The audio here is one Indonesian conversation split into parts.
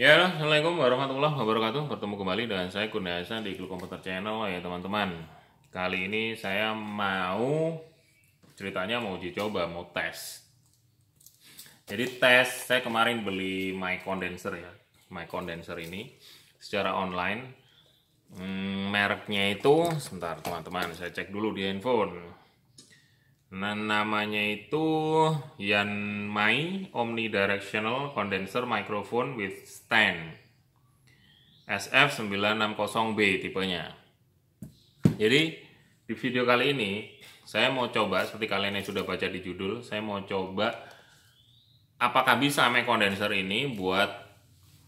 Ya, Assalamualaikum warahmatullahi wabarakatuh. Bertemu kembali dengan saya Kurniasa di Klub Komputer Channel ya teman-teman. Kali ini saya mau ceritanya mau uji coba, mau tes. Jadi tes, saya kemarin beli my condenser ya. my condenser ini secara online. Hmm, mereknya itu, sebentar teman-teman, saya cek dulu di handphone. Nah, namanya itu Yanmai Omnidirectional Condenser Microphone with Stand SF960B tipenya. Jadi, di video kali ini saya mau coba seperti kalian yang sudah baca di judul, saya mau coba apakah bisa mic condenser ini buat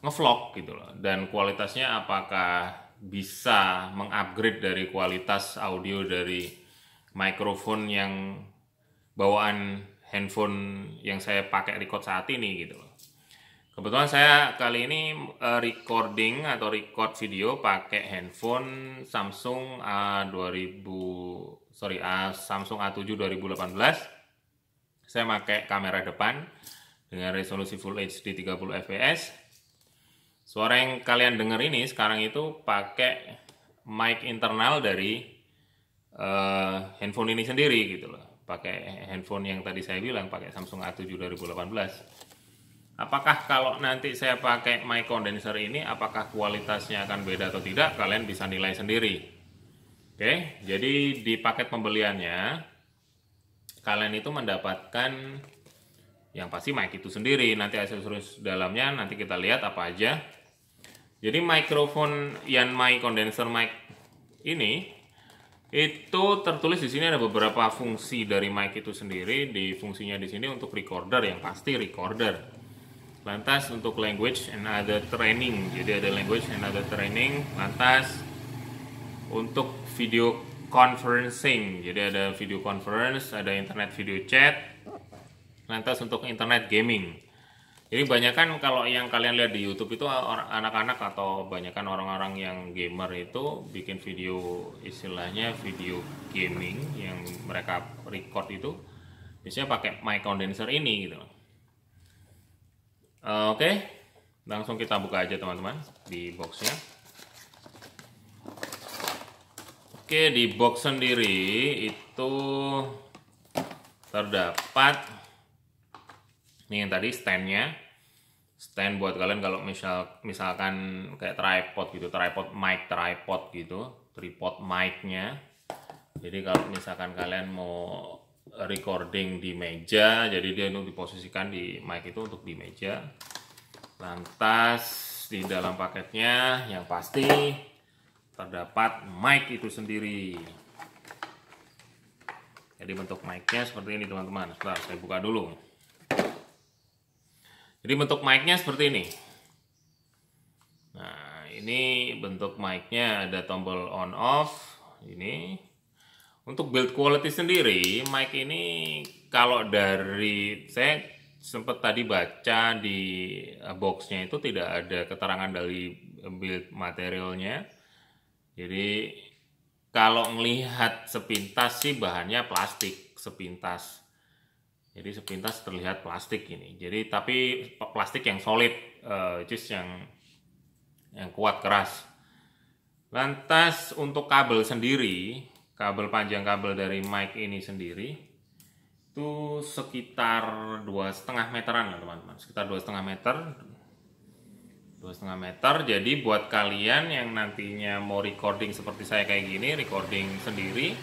ngevlog gitu loh dan kualitasnya apakah bisa mengupgrade dari kualitas audio dari microphone yang bawaan handphone yang saya pakai record saat ini gitu loh. Kebetulan saya kali ini eh, recording atau record video pakai handphone Samsung A2000 sorry A Samsung A7 2018. Saya pakai kamera depan dengan resolusi Full HD 30 fps. Suara yang kalian dengar ini sekarang itu pakai mic internal dari uh, handphone ini sendiri gitu loh pakai handphone yang tadi saya bilang pakai Samsung A7 2018 apakah kalau nanti saya pakai mic condenser ini apakah kualitasnya akan beda atau tidak kalian bisa nilai sendiri oke jadi di paket pembeliannya kalian itu mendapatkan yang pasti mic itu sendiri nanti aksesoris dalamnya nanti kita lihat apa aja jadi microphone yang mic condenser mic ini itu tertulis di sini ada beberapa fungsi dari mic itu sendiri. Di fungsinya di sini untuk recorder yang pasti recorder. Lantas untuk language and other training. Jadi ada language and other training. Lantas untuk video conferencing. Jadi ada video conference, ada internet video chat. Lantas untuk internet gaming. Ini kebanyakan kalau yang kalian lihat di YouTube itu anak-anak atau kebanyakan orang-orang yang gamer itu bikin video istilahnya video gaming yang mereka record itu biasanya pakai mic condenser ini gitu. Eh, oke, okay. langsung kita buka aja teman-teman di boxnya. Oke, okay, di box sendiri itu terdapat ini yang tadi standnya stand buat kalian kalau misal misalkan kayak tripod gitu tripod mic tripod gitu tripod mic-nya jadi kalau misalkan kalian mau recording di meja jadi dia untuk diposisikan di mic itu untuk di meja lantas di dalam paketnya yang pasti terdapat mic itu sendiri jadi bentuk mic-nya seperti ini teman-teman Setelah saya buka dulu jadi bentuk mic-nya seperti ini. Nah, ini bentuk mic-nya ada tombol on off ini. Untuk build quality sendiri, mic ini kalau dari saya sempat tadi baca di eh, boxnya itu tidak ada keterangan dari build materialnya. Jadi kalau melihat sepintas sih bahannya plastik sepintas jadi sepintas terlihat plastik ini. Jadi tapi plastik yang solid, uh, eh, just yang yang kuat keras. Lantas untuk kabel sendiri, kabel panjang kabel dari mic ini sendiri itu sekitar dua setengah meteran ya teman-teman, sekitar dua setengah meter, dua setengah meter. Jadi buat kalian yang nantinya mau recording seperti saya kayak gini, recording sendiri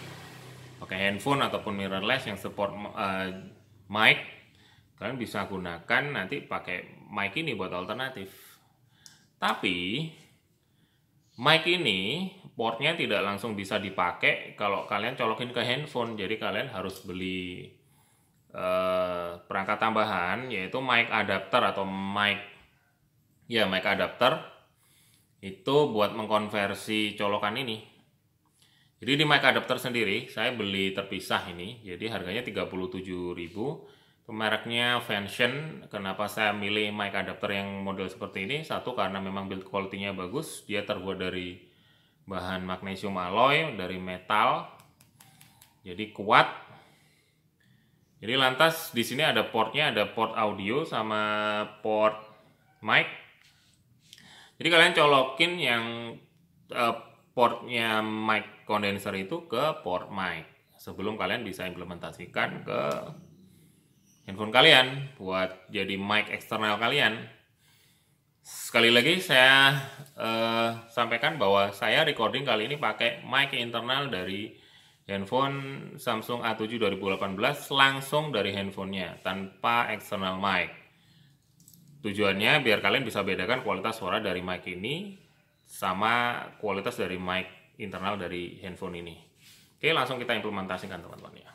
pakai handphone ataupun mirrorless yang support uh, mic kalian bisa gunakan nanti pakai mic ini buat alternatif tapi mic ini portnya tidak langsung bisa dipakai kalau kalian colokin ke handphone jadi kalian harus beli uh, perangkat tambahan yaitu mic adapter atau mic ya mic adapter itu buat mengkonversi colokan ini jadi di mic adapter sendiri saya beli terpisah ini, jadi harganya 37.000. Mereknya Vention. Kenapa saya milih mic adapter yang model seperti ini? Satu karena memang build quality-nya bagus, dia terbuat dari bahan magnesium alloy dari metal. Jadi kuat. Jadi lantas di sini ada portnya, ada port audio sama port mic. Jadi kalian colokin yang uh, portnya mic kondensor itu ke port mic sebelum kalian bisa implementasikan ke handphone kalian buat jadi mic eksternal kalian. Sekali lagi saya uh, sampaikan bahwa saya recording kali ini pakai mic internal dari handphone Samsung A7 2018 langsung dari handphonenya tanpa eksternal mic. Tujuannya biar kalian bisa bedakan kualitas suara dari mic ini sama kualitas dari mic internal dari handphone ini. Oke, langsung kita implementasikan teman-teman ya.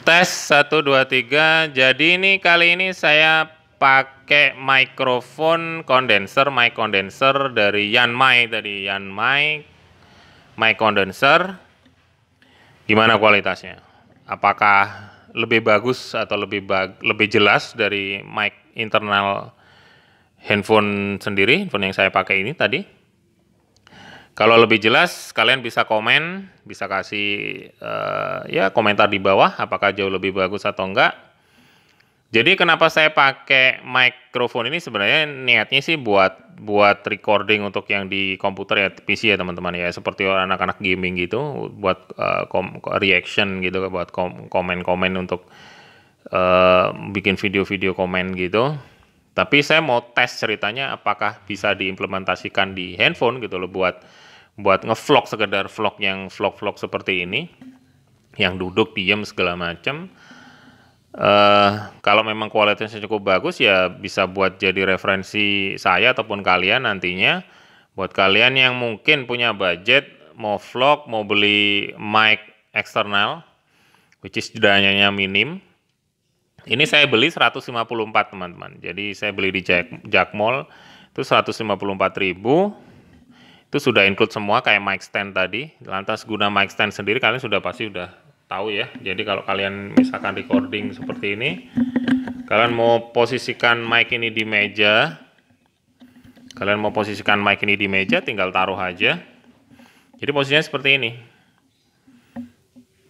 Tes 1 2 3. Jadi ini kali ini saya pakai mikrofon kondenser, mic kondenser dari Yanmai tadi, Yanmai mic kondenser. Gimana kualitasnya? Apakah lebih bagus atau lebih bag, lebih jelas dari mic internal handphone sendiri, handphone yang saya pakai ini tadi. Kalau lebih jelas, kalian bisa komen, bisa kasih uh, ya komentar di bawah, apakah jauh lebih bagus atau enggak. Jadi kenapa saya pakai microphone ini sebenarnya niatnya sih buat buat recording untuk yang di komputer ya PC ya teman-teman ya seperti anak-anak gaming gitu buat uh, reaction gitu buat komen-komen untuk uh, bikin video-video komen gitu. Tapi saya mau tes ceritanya apakah bisa diimplementasikan di handphone gitu loh buat buat ngevlog sekedar vlog yang vlog-vlog seperti ini yang duduk diem segala macam. Uh, eh, kalau memang kualitasnya cukup bagus ya bisa buat jadi referensi saya ataupun kalian nantinya. Buat kalian yang mungkin punya budget mau vlog, mau beli mic eksternal which is dananya minim ini saya beli 154 teman-teman. Jadi saya beli di Jack, Jack Mall itu 154 ribu. Itu sudah include semua kayak mic stand tadi. Lantas guna mic stand sendiri kalian sudah pasti sudah tahu ya. Jadi kalau kalian misalkan recording seperti ini, kalian mau posisikan mic ini di meja. Kalian mau posisikan mic ini di meja tinggal taruh aja. Jadi posisinya seperti ini.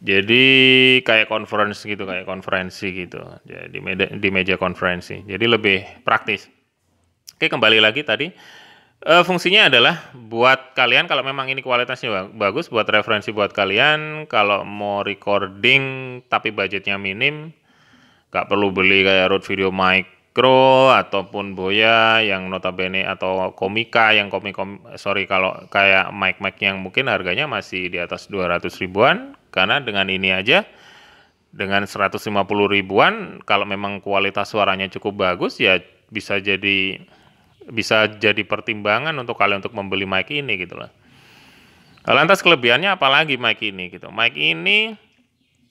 Jadi kayak conference gitu, kayak konferensi gitu. Jadi meja, di meja konferensi. Jadi lebih praktis. Oke, kembali lagi tadi. E, fungsinya adalah buat kalian kalau memang ini kualitasnya bagus, buat referensi buat kalian. Kalau mau recording tapi budgetnya minim, nggak perlu beli kayak root Video Mic ataupun Boya yang notabene atau Komika yang komik kom sorry kalau kayak mic mic yang mungkin harganya masih di atas 200 ribuan karena dengan ini aja dengan 150 ribuan kalau memang kualitas suaranya cukup bagus ya bisa jadi bisa jadi pertimbangan untuk kalian untuk membeli mic ini gitu loh. Lantas kelebihannya apalagi mic ini gitu. Mic ini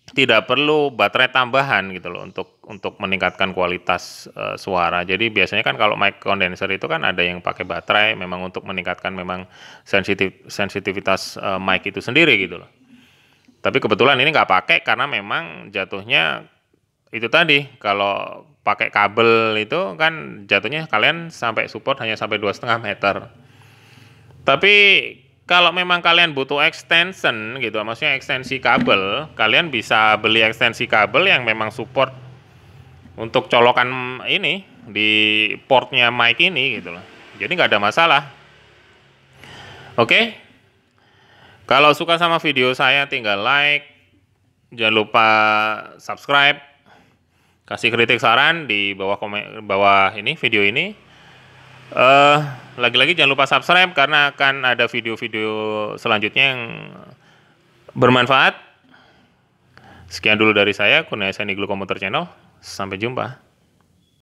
tidak perlu baterai tambahan gitu loh untuk untuk meningkatkan kualitas uh, suara. Jadi biasanya kan kalau mic condenser itu kan ada yang pakai baterai memang untuk meningkatkan memang sensitif sensitivitas uh, mic itu sendiri gitu loh. Tapi kebetulan ini nggak pakai karena memang jatuhnya itu tadi kalau pakai kabel itu kan jatuhnya kalian sampai support hanya sampai dua setengah meter. Tapi kalau memang kalian butuh extension gitu, maksudnya ekstensi kabel, kalian bisa beli ekstensi kabel yang memang support untuk colokan ini di portnya mic ini gitu loh. Jadi nggak ada masalah. Oke, okay? Kalau suka sama video saya tinggal like, jangan lupa subscribe, kasih kritik saran di bawah komen bawah ini video ini. Uh, lagi-lagi jangan lupa subscribe karena akan ada video-video selanjutnya yang bermanfaat. Sekian dulu dari saya, Kurnia Seni Glukomotor Channel. Sampai jumpa.